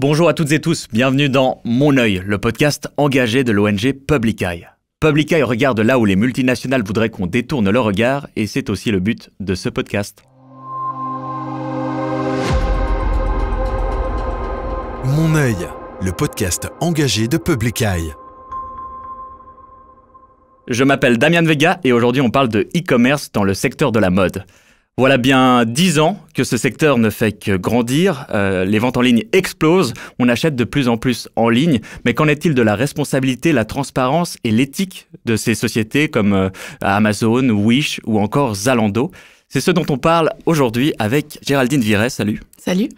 Bonjour à toutes et tous, bienvenue dans Mon œil, le podcast engagé de l'ONG Public Eye. Public Eye regarde là où les multinationales voudraient qu'on détourne leur regard et c'est aussi le but de ce podcast. Mon œil, le podcast engagé de Public Eye. Je m'appelle Damian Vega et aujourd'hui on parle de e-commerce dans le secteur de la mode. Voilà bien dix ans que ce secteur ne fait que grandir, euh, les ventes en ligne explosent, on achète de plus en plus en ligne, mais qu'en est-il de la responsabilité, la transparence et l'éthique de ces sociétés comme euh, Amazon, Wish ou encore Zalando C'est ce dont on parle aujourd'hui avec Géraldine Viret, salut. Salut.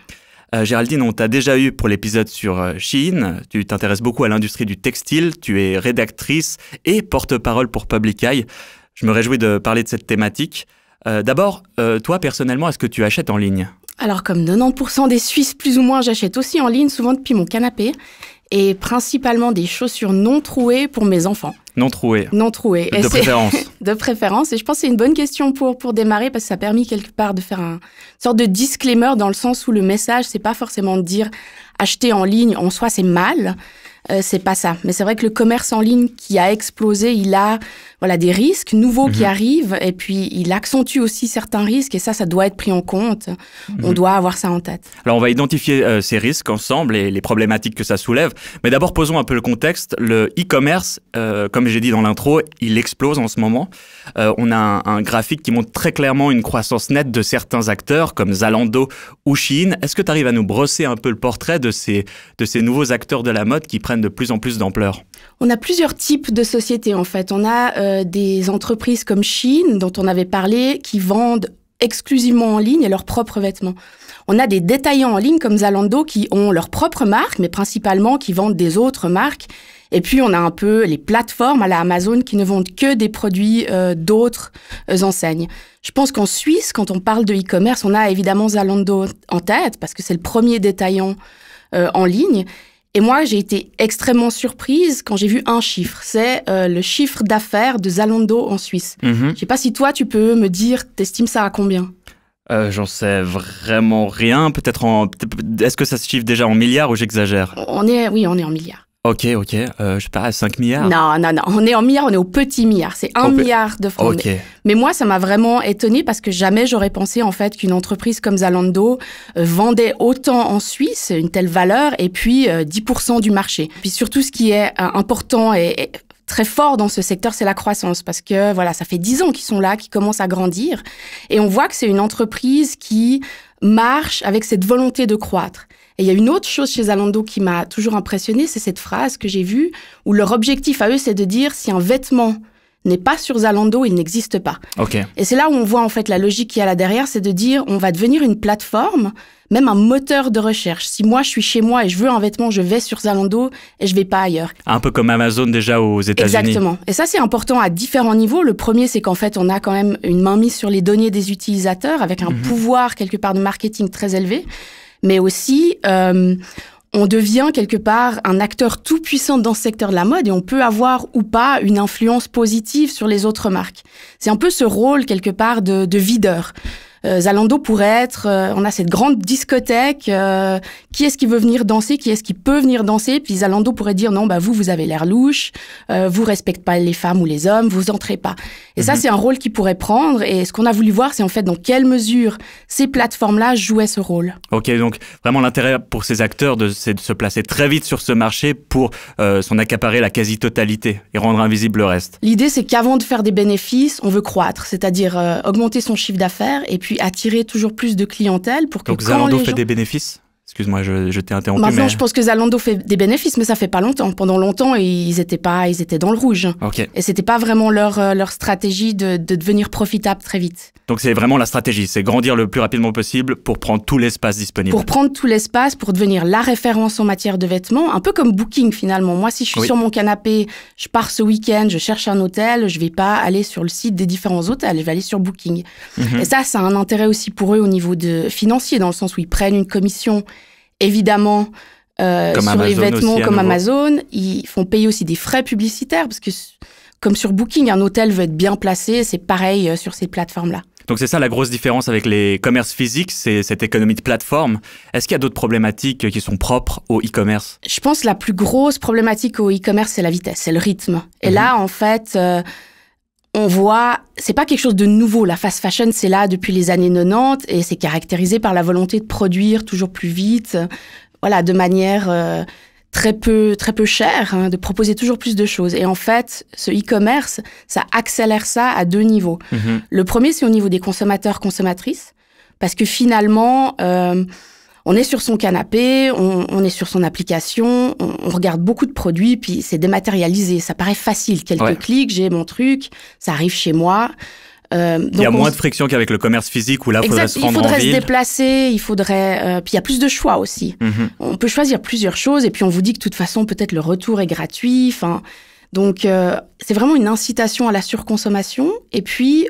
Euh, Géraldine, on t'a déjà eu pour l'épisode sur Chine. Tu t'intéresses beaucoup à l'industrie du textile. Tu es rédactrice et porte-parole pour Public Eye. Je me réjouis de parler de cette thématique. Euh, d'abord, euh, toi personnellement, est-ce que tu achètes en ligne Alors comme 90% des Suisses plus ou moins, j'achète aussi en ligne, souvent depuis mon canapé, et principalement des chaussures non trouées pour mes enfants. Non trouées Non trouées. De préférence. de préférence. Et je pense que c'est une bonne question pour, pour démarrer parce que ça a permis quelque part de faire un une sorte de disclaimer dans le sens où le message, c'est pas forcément de dire acheter en ligne en soi, c'est mal. Euh, c'est pas ça. Mais c'est vrai que le commerce en ligne qui a explosé, il a voilà des risques nouveaux qui mhm. arrivent et puis il accentue aussi certains risques et ça, ça doit être pris en compte. On mhm. doit avoir ça en tête. Alors on va identifier euh, ces risques ensemble et les problématiques que ça soulève. Mais d'abord, posons un peu le contexte. Le e-commerce, euh, comme j'ai dit dans l'intro, il explose en ce moment. Euh, on a un, graphique qui montre très clairement une croissance nette de certains acteurs comme Zalando ou Shein. Est-ce que tu arrives à nous brosser un peu le portrait de ces, de ces nouveaux acteurs de la mode qui prennent de plus en plus d'ampleur On a plusieurs types de sociétés en fait. On a euh, des entreprises comme Chine, dont on avait parlé, qui vendent exclusivement en ligne leurs propres vêtements. On a des détaillants en ligne comme Zalando qui ont leur propre marque, mais principalement qui vendent des autres marques. Et puis on a un peu les plateformes à la Amazon qui ne vendent que des produits euh, d'autres euh, enseignes. Je pense qu'en Suisse, quand on parle de e-commerce, on a évidemment Zalando en tête parce que c'est le premier détaillant en ligne. Et moi, j'ai été extrêmement surprise quand j'ai vu un chiffre. C'est euh, le chiffre d'affaires de Zalando en Suisse. Je mhm. ne Je sais pas si toi, tu peux me dire, t'estimes ça à combien euh, J'en sais vraiment rien. Peut-être en. Est-ce que ça se chiffre déjà en milliards ou j'exagère On est, oui, on est en milliards. Ok, ok, euh, je sais pas, 5 milliards Non, non, non, on est en milliards, on est au petit milliard, c'est 1 milliard de francs. Mais moi, ça m'a vraiment étonnée parce que jamais j'aurais pensé en fait qu'une entreprise comme Zalando euh, vendait autant en Suisse, une telle valeur, et puis 10% euh, du marché. Puis surtout, ce qui est important et, et très fort dans ce secteur, c'est la croissance parce que voilà, ça fait 10 ans qu'ils sont là, qu'ils commencent à grandir et on voit que c'est une entreprise qui marche avec cette volonté de croître. Et il y a une autre chose chez Zalando qui m'a toujours impressionnée, c'est cette phrase que j'ai vue où leur objectif à eux, c'est de dire si un vêtement n'est pas sur Zalando, il n'existe pas. Ok. Et c'est là où on voit en fait la logique qu'il y a là derrière, c'est de dire on va devenir une plateforme, même un moteur de recherche. Si moi je suis chez moi et je veux un vêtement, je vais sur Zalando et je vais pas ailleurs. Un peu comme Amazon déjà aux États-Unis. Exactement. Et ça c'est important à différents niveaux. Le premier c'est qu'en fait on a quand même une main mise sur les données des utilisateurs avec un mhm. pouvoir quelque part de marketing très élevé mais aussi euh, on devient quelque part un acteur tout puissant dans ce secteur de la mode et on peut avoir ou pas une influence positive sur les autres marques. C'est un peu ce rôle quelque part de, de videur. Euh, Zalando pourrait être, euh, on a cette grande discothèque, euh, qui est-ce qui veut venir danser, qui est-ce qui peut venir danser, puis Zalando pourrait dire non, bah vous, vous avez l'air louche, vous respectez pas les femmes ou les hommes, vous entrez pas. Et ça, mhm. c'est un rôle qui pourrait prendre, et ce qu'on a voulu voir, c'est en fait dans quelle mesure ces plateformes-là jouaient ce rôle. Ok, donc vraiment l'intérêt pour ces acteurs, c'est de se placer très vite sur ce marché pour s'en accaparer la quasi-totalité et rendre invisible le reste. L'idée, c'est qu'avant de faire des bénéfices, on veut croître, c'est-à-dire augmenter son chiffre d'affaires et puis puis attirer toujours plus de clientèle pour que... Donc quand Zalando fait des bénéfices Excuse-moi, je, t'ai interrompu. Maintenant, je pense que Zalando fait des bénéfices, mais ça fait pas longtemps. Pendant longtemps, ils étaient pas, ils étaient dans le rouge. Okay. Et c'était pas vraiment leur euh, leur stratégie de, devenir profitable très vite. Donc c'est vraiment la stratégie, c'est grandir le plus rapidement possible pour prendre tout l'espace disponible. Pour prendre tout l'espace, pour devenir la référence en matière de vêtements, un peu comme Booking finalement. Moi, si je suis sur mon canapé, je pars ce week-end, je cherche un hôtel, je vais pas aller sur le site des différents hôtels, je vais aller sur Booking. Mhm. Et ça, ça a un intérêt aussi pour eux au niveau de financier, dans le sens où ils prennent une commission évidemment euh, sur les vêtements comme Amazon. Ils font payer aussi des frais publicitaires parce que comme sur Booking, un hôtel veut être bien placé, c'est pareil euh, sur ces plateformes-là. Donc c'est ça la grosse différence avec les commerces physiques, c'est cette économie de plateforme. Est-ce qu'il y a d'autres problématiques qui sont propres au e-commerce Je pense que la plus grosse problématique au e-commerce, c'est la vitesse, c'est le rythme. Et mhm. là, en fait, euh, on voit, c'est pas quelque chose de nouveau. La fast fashion, c'est là depuis les années 90 et c'est caractérisé par la volonté de produire toujours plus vite, voilà, de manière euh, très peu très peu chère, hein, de proposer toujours plus de choses. Et en fait, ce e-commerce, ça accélère ça à deux niveaux. Mm-hmm. Le premier, c'est au niveau des consommateurs consommatrices, parce que finalement, euh, on est sur son canapé, on, est sur son application, on, regarde beaucoup de produits, puis c'est dématérialisé. Ça paraît facile. Quelques clics, j'ai mon truc, ça arrive chez moi. Euh, il y a moins de friction qu'avec le commerce physique où là, se il faudrait se déplacer, il faudrait. Euh, puis il y a plus de choix aussi. Mhm. On peut choisir plusieurs choses et puis on vous dit que de toute façon, peut-être le retour est gratuit. donc euh, c'est vraiment une incitation à la surconsommation. Et puis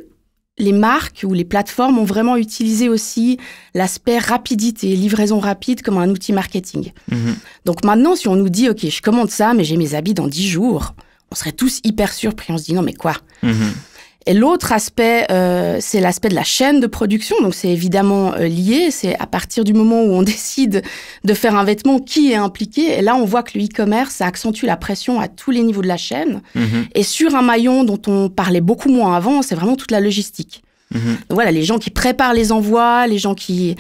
les marques ou les plateformes ont vraiment utilisé aussi l'aspect rapidité, livraison rapide comme un outil marketing. Mhm. Donc maintenant, si on nous dit, OK, je commande ça, mais j'ai mes habits dans 10 jours, on serait tous hyper surpris. On se dit, non, mais quoi mhm. Et l'autre aspect, euh, c'est l'aspect de la chaîne de production. Donc c'est évidemment euh, lié. C'est à partir du moment où on décide de faire un vêtement, qui est impliqué. Et là, on voit que le e-commerce accentue la pression à tous les niveaux de la chaîne. Mhm. Et sur un maillon dont on parlait beaucoup moins avant, c'est vraiment toute la logistique. Mhm. voilà, les gens qui préparent les envois, les gens qui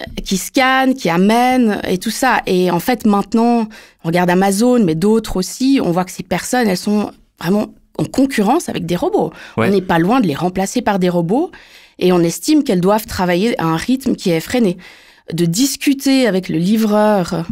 euh, qui scannent, qui amènent et tout ça. Et en fait, maintenant, on regarde Amazon, mais d'autres aussi, on voit que ces personnes, elles sont vraiment concurrence avec des robots. On n'est pas loin de les remplacer par des robots et on estime qu'elles doivent travailler à un rythme qui est effréné. De discuter avec le livreur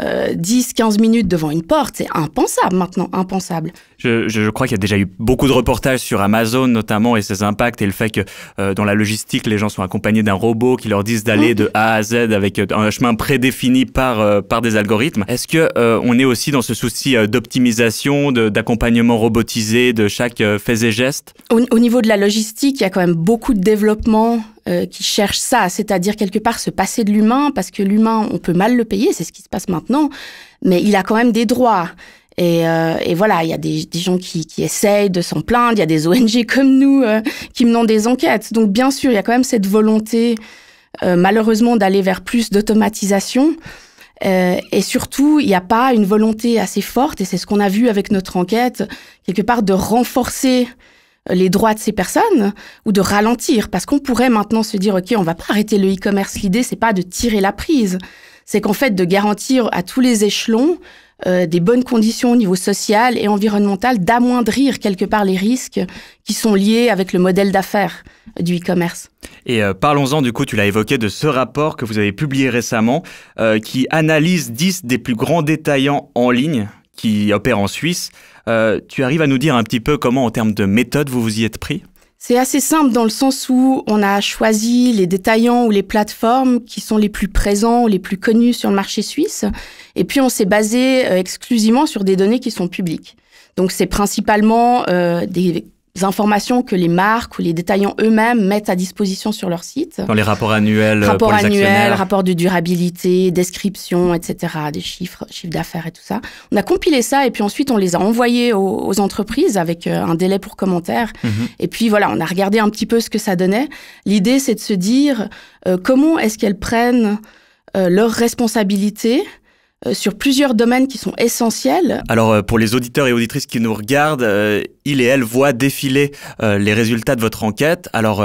10-15 euh, minutes devant une porte, c'est impensable maintenant, impensable. Je, je, crois qu'il y a déjà eu beaucoup de reportages sur Amazon notamment et ses impacts et le fait que euh, dans la logistique, les gens sont accompagnés d'un robot qui leur disent d'aller de A à Z avec euh, un chemin prédéfini par, par des algorithmes. Est-ce que on est aussi dans ce souci d'optimisation, d'accompagnement robotisé de chaque fait et geste au niveau de la logistique, il y a quand même beaucoup de développement euh, qui cherchent ça, c'est-à-dire quelque part se passer de l'humain, parce que l'humain, on peut mal le payer, c'est ce qui se passe maintenant, mais il a quand même des droits. Et, euh, et voilà, il y a des, gens qui, qui, essayent de s'en plaindre, il y a des ONG comme nous euh, qui menant des enquêtes. Donc bien sûr, il y a quand même cette volonté, euh, malheureusement, d'aller vers plus d'automatisation. Euh, et surtout, il n'y a pas une volonté assez forte, et c'est ce qu'on a vu avec notre enquête, quelque part de renforcer les droits de ces personnes ou de ralentir parce qu'on pourrait maintenant se dire OK, on va pas arrêter le e-commerce, l'idée c'est pas de tirer la prise, c'est qu'en fait de garantir à tous les échelons euh, des bonnes conditions au niveau social et environnemental, d'amoindrir quelque part les risques qui sont liés avec le modèle d'affaires du e-commerce. Et euh, parlons-en du coup, tu l'as évoqué, de ce rapport que vous avez publié récemment euh, qui analyse 10 des plus grands détaillants en ligne qui opère en Suisse. Euh, tu arrives à nous dire un petit peu comment, en termes de méthode, vous vous y êtes pris c'est assez simple dans le sens où on a choisi les détaillants ou les plateformes qui sont les plus présents ou les plus connus sur le marché suisse. Et puis on s'est basé euh, exclusivement sur des données qui sont publiques. Donc c'est principalement euh, des informations que les marques ou les détaillants eux-mêmes mettent à disposition sur leur site. Dans les rapports annuels, rapports euh, pour annuels, rapports de durabilité, descriptions, etc., des chiffres, chiffres d'affaires et tout ça. On a compilé ça et puis ensuite on les a envoyés aux, entreprises avec euh, un délai pour commentaires. Mhm. Et puis voilà, on a regardé un petit peu ce que ça donnait. L'idée, c'est de se dire euh, comment est-ce qu'elles prennent euh, leurs responsabilités euh, sur plusieurs domaines qui sont essentiels. Alors euh, pour les auditeurs et auditrices qui nous regardent, euh, il et elle voient défiler les résultats de votre enquête. Alors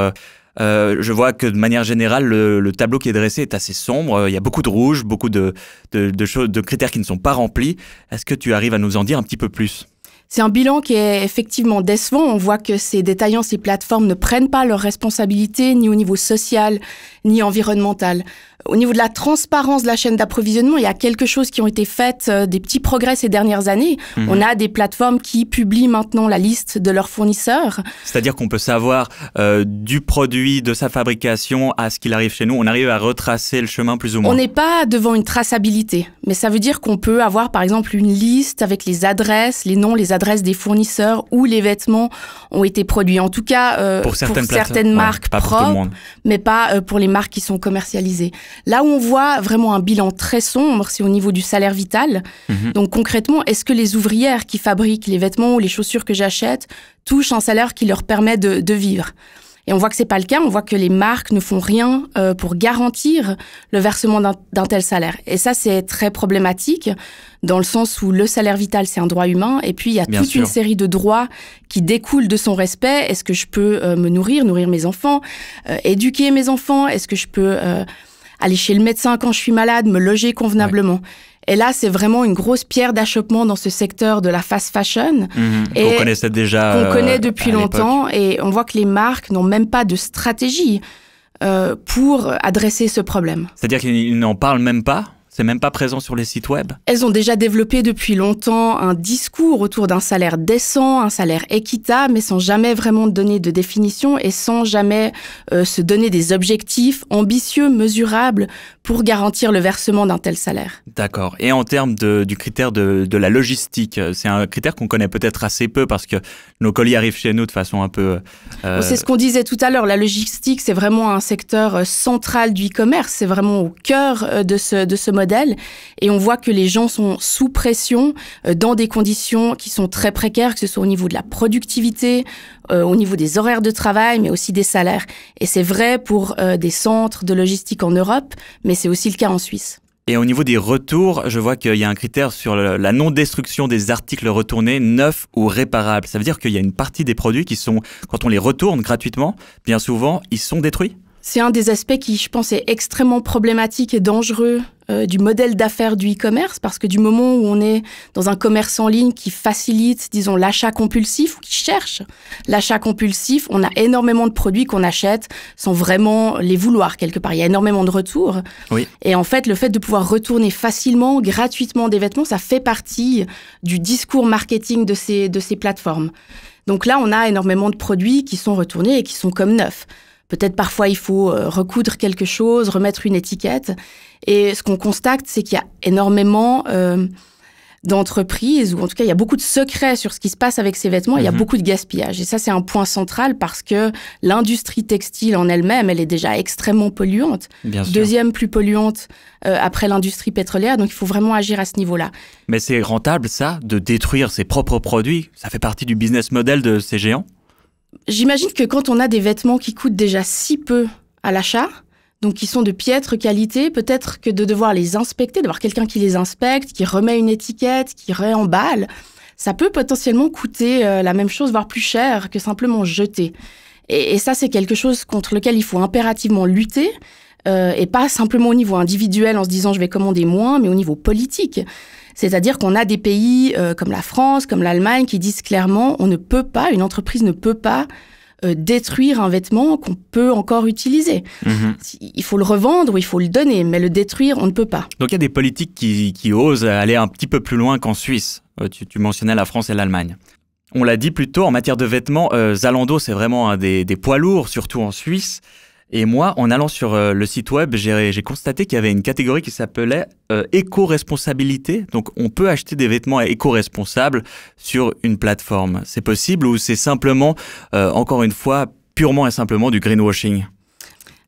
je vois que de manière générale, le, tableau qui est dressé est assez sombre. Il y a beaucoup de rouge, beaucoup de, de, choses, de critères qui ne sont pas remplis. Est-ce que tu arrives à nous en dire un petit peu plus c'est un bilan qui est effectivement décevant. On voit que ces détaillants, ces plateformes ne prennent pas leurs responsabilités, ni au niveau social, ni environnemental. Au niveau de la transparence de la chaîne d'approvisionnement, il y a quelque chose qui ont été faites, euh, des petits progrès ces dernières années. Mhm. On a des plateformes qui publient maintenant la liste de leurs fournisseurs. C'est-à-dire qu'on peut savoir euh, du produit, de sa fabrication à ce qu'il arrive chez nous. On arrive à retracer le chemin plus ou moins. On n'est pas devant une traçabilité, mais ça veut dire qu'on peut avoir par exemple une liste avec les adresses, les noms, les adresses l'adresse des fournisseurs où les vêtements ont été produits. En tout cas, euh, pour certaines, marques propres, mais pas euh, pour les marques qui sont commercialisées. Là où on voit vraiment un bilan très sombre, c'est au niveau du salaire vital. Mhm. Donc concrètement, est-ce que les ouvrières qui fabriquent les vêtements ou les chaussures que j'achète touchent un salaire qui leur permet de vivre et on voit que c'est pas le cas. On voit que les marques ne font rien euh, pour garantir le versement d'un tel salaire. Et ça, c'est très problématique dans le sens où le salaire vital, c'est un droit humain. Et puis, il y a toute une série de droits qui découlent de son respect. Est-ce que je peux euh, me nourrir, nourrir mes enfants, euh, éduquer mes enfants Est-ce que je peux aller chez le médecin quand je suis malade, me loger convenablement et là, c'est vraiment une grosse pierre d'achoppement dans ce secteur de la fast fashion. Mhm. et qu'on connaissait déjà. on connaît euh, depuis longtemps. Et on voit que les marques n'ont même pas de stratégie euh, pour adresser ce problème. C'est-à-dire qu'ils n'en parlent même pas c'est même pas présent sur les sites web. Elles ont déjà développé depuis longtemps un discours autour d'un salaire décent, un salaire équitable, mais sans jamais vraiment donner de définition et sans jamais euh, se donner des objectifs ambitieux, mesurables pour garantir le versement d'un tel salaire. D'accord. Et en termes de, du critère de, la logistique, euh, c'est un critère qu'on connaît peut-être assez peu parce que nos colis arrivent chez nous de façon un peu. Euh, oh, c'est ce qu'on disait tout à l'heure. La logistique, c'est vraiment un secteur central du e-commerce. C'est vraiment au cœur de ce, de ce modèle et on voit que les gens sont sous pression, euh, dans des conditions qui sont très précaires, que ce soit au niveau de la productivité, euh, au niveau des horaires de travail, mais aussi des salaires. Et c'est vrai pour euh, des centres de logistique en Europe, mais c'est aussi le cas en Suisse. Et au niveau des retours, je vois qu'il y a un critère sur la non-destruction des articles retournés, neufs ou réparables. Ça veut dire qu'il y a une partie des produits qui sont, quand on les retourne gratuitement, bien souvent, ils sont détruits c'est un des aspects qui, je pense, est extrêmement problématique et dangereux euh, du modèle d'affaires du e-commerce, parce que du moment où on est dans un commerce en ligne qui facilite, disons, l'achat compulsif, ou qui cherche l'achat compulsif, on a énormément de produits qu'on achète sans vraiment les vouloir quelque part. Il y a énormément de retours. Et en fait, le fait de pouvoir retourner facilement, gratuitement des vêtements, ça fait partie du discours marketing de ces, de ces plateformes. Donc là, on a énormément de produits qui sont retournés et qui sont comme neufs. Peut-être parfois il faut euh, recoudre quelque chose, remettre une étiquette. Et ce qu'on constate, c'est qu'il y a énormément euh, d'entreprises, ou en tout cas il y a beaucoup de secrets sur ce qui se passe avec ces vêtements, il y a mhm. beaucoup de gaspillage. Et ça c'est un point central parce que l'industrie textile en elle-même, elle est déjà extrêmement polluante, deuxième plus polluante euh, après l'industrie pétrolière, donc il faut vraiment agir à ce niveau-là. Mais c'est rentable ça, de détruire ses propres produits Ça fait partie du business model de ces géants J'imagine que quand on a des vêtements qui coûtent déjà si peu à l'achat, donc qui sont de piètre qualité, peut-être que de devoir les inspecter, d'avoir quelqu'un qui les inspecte, qui remet une étiquette, qui réemballe, ça peut potentiellement coûter euh, la même chose, voire plus cher que simplement jeter. et ça, c'est quelque chose contre lequel il faut impérativement lutter, euh, et pas simplement au niveau individuel en se disant je vais commander moins, mais au niveau politique. C'est-à-dire qu'on a des pays euh, comme la France, comme l'Allemagne, qui disent clairement on ne peut pas, une entreprise ne peut pas euh, détruire un vêtement qu'on peut encore utiliser. Mhm. Il faut le revendre ou il faut le donner, mais le détruire, on ne peut pas. Donc il y a des politiques qui, osent aller un petit peu plus loin qu'en Suisse. Tu, mentionnais la France et l'Allemagne. On l'a dit plus tôt, en matière de vêtements, Zalando, c'est vraiment un des, des, poids lourds, surtout en Suisse. Et moi, en allant sur euh, le site web, j'ai constaté qu'il y avait une catégorie qui s'appelait euh, éco-responsabilité. Donc, on peut acheter des vêtements éco-responsables sur une plateforme. C'est possible ou c'est simplement, euh, encore une fois, purement et simplement du greenwashing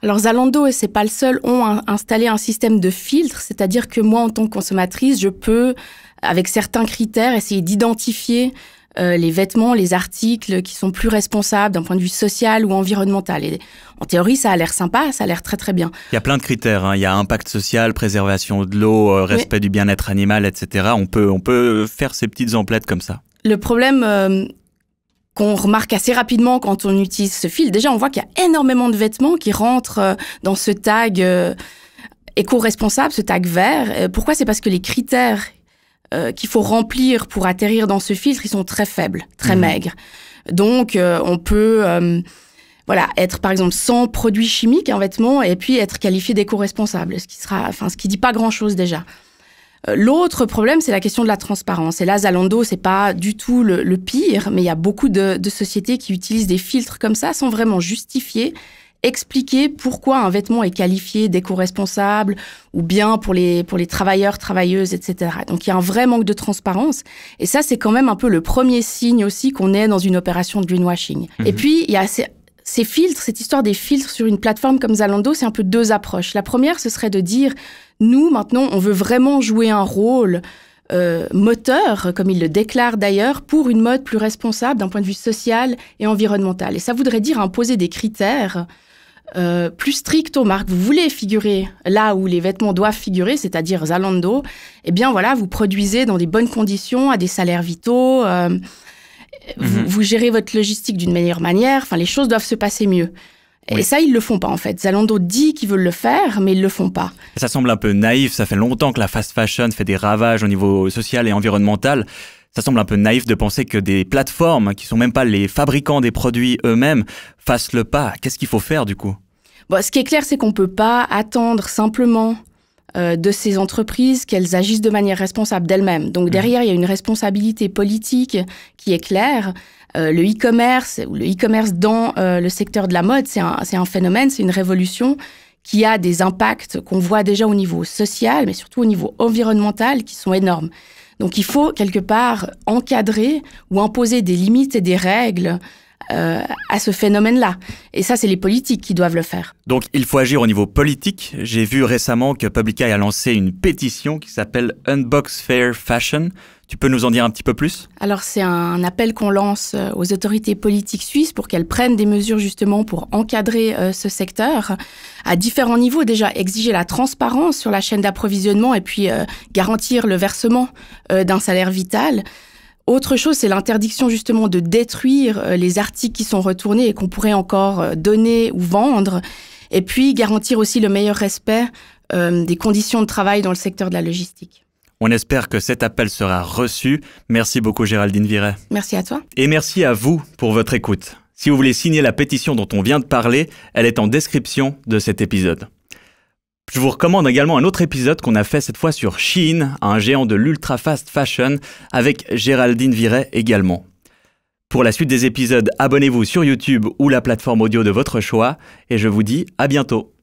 alors Zalando, et c'est pas le seul, ont installé un système de filtre, c'est-à-dire que moi, en tant que consommatrice, je peux, avec certains critères, essayer d'identifier euh, les vêtements, les articles qui sont plus responsables d'un point de vue social ou environnemental. Et en théorie, ça a l'air sympa, ça a l'air très très bien. Il y a plein de critères. Hein. Il y a impact social, préservation de l'eau, euh, respect du bien-être animal, etc. On peut, on peut faire ces petites emplettes comme ça. Le problème euh, qu'on remarque assez rapidement quand on utilise ce fil, déjà on voit qu'il y a énormément de vêtements qui rentrent dans ce tag éco-responsable, ce tag vert. Pourquoi C'est parce que les critères euh, qu'il faut remplir pour atterrir dans ce filtre, ils sont très faibles, très mhm. maigres. Donc, euh, on peut euh, voilà, être par exemple sans produits chimiques, en vêtement, et puis être qualifié d'éco-responsable, ce qui sera, enfin, ce qui dit pas grand-chose déjà. L'autre problème, c'est la question de la transparence. Et là, Zalando, c'est pas du tout le, pire, mais il y a beaucoup de, sociétés qui utilisent des filtres comme ça sans vraiment justifier expliquer pourquoi un vêtement est qualifié d'éco-responsable ou bien pour les, pour les travailleurs, travailleuses, etc. Donc il y a un vrai manque de transparence. Et ça, c'est quand même un peu le premier signe aussi qu'on est dans une opération de greenwashing. Mhm. Et puis, il y a ces, filtres, cette histoire des filtres sur une plateforme comme Zalando, c'est un peu deux approches. La première, ce serait de dire, nous, maintenant, on veut vraiment jouer un rôle. Euh, moteur, comme il le déclare d'ailleurs, pour une mode plus responsable d'un point de vue social et environnemental. Et ça voudrait dire imposer des critères euh, plus strict aux marques, vous voulez figurer là où les vêtements doivent figurer, c'est-à-dire Zalando, eh bien voilà, vous produisez dans des bonnes conditions, à des salaires vitaux, euh, mhm. vous, gérez votre logistique d'une meilleure manière, enfin les choses doivent se passer mieux. Et ça, ils le font pas en fait. Zalando dit qu'ils veulent le faire, mais ils le font pas. Ça semble un peu naïf. Ça fait longtemps que la fast fashion fait des ravages au niveau social et environnemental. Ça semble un peu naïf de penser que des plateformes qui sont même pas les fabricants des produits eux-mêmes fassent le pas. Qu'est-ce qu'il faut faire du coup bon, Ce qui est clair, c'est qu'on ne peut pas attendre simplement euh, de ces entreprises qu'elles agissent de manière responsable d'elles-mêmes. Donc mmh. derrière, il y a une responsabilité politique qui est claire. Euh, le e-commerce ou le e-commerce dans euh, le secteur de la mode, c'est un, un phénomène, c'est une révolution qui a des impacts qu'on voit déjà au niveau social, mais surtout au niveau environnemental, qui sont énormes. Donc il faut quelque part encadrer ou imposer des limites et des règles euh, à ce phénomène-là. Et ça, c'est les politiques qui doivent le faire. Donc il faut agir au niveau politique. J'ai vu récemment que Publica a lancé une pétition qui s'appelle Unbox Fair Fashion. Tu peux nous en dire un petit peu plus Alors c'est un appel qu'on lance euh, aux autorités politiques suisses pour qu'elles prennent des mesures justement pour encadrer euh, ce secteur à différents niveaux. Déjà exiger la transparence sur la chaîne d'approvisionnement et puis garantir le versement d'un salaire vital. Autre chose, c'est l'interdiction justement de détruire euh, les articles qui sont retournés et qu'on pourrait encore euh, donner ou vendre, et puis garantir aussi le meilleur respect euh, des conditions de travail dans le secteur de la logistique. On espère que cet appel sera reçu. Merci beaucoup Géraldine Viret. Merci à toi. Et merci à vous pour votre écoute. Si vous voulez signer la pétition dont on vient de parler, elle est en description de cet épisode. Je vous recommande également un autre épisode qu'on a fait cette fois sur Shein, un géant de l'ultra fast fashion, avec Géraldine Viret également. Pour la suite des épisodes, abonnez-vous sur YouTube ou la plateforme audio de votre choix, et je vous dis à bientôt.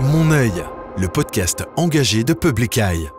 Mon œil, le podcast engagé de Public Eye.